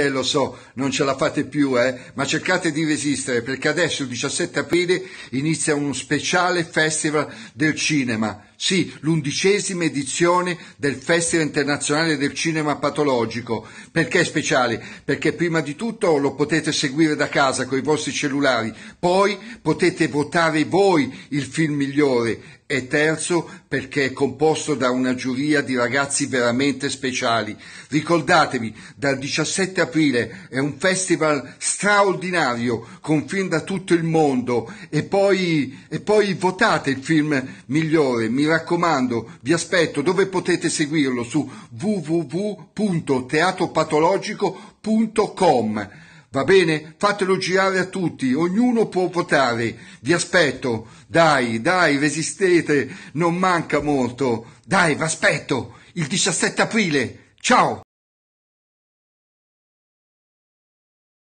eh lo so, non ce la fate più, eh, ma cercate di resistere perché adesso il 17 aprile inizia uno speciale festival del cinema. Sì, l'undicesima edizione del Festival Internazionale del Cinema Patologico. Perché speciale? Perché prima di tutto lo potete seguire da casa con i vostri cellulari, poi potete votare voi il film migliore e terzo perché è composto da una giuria di ragazzi veramente speciali. Ricordatevi, dal 17 aprile è un festival straordinario con film da tutto il mondo e poi, e poi votate il film migliore, mi raccomando, vi aspetto dove potete seguirlo su www.teatropatologico.com Va bene? Fatelo girare a tutti, ognuno può votare. Vi aspetto. Dai, dai, resistete, non manca molto. Dai, vi aspetto. Il 17 aprile. Ciao!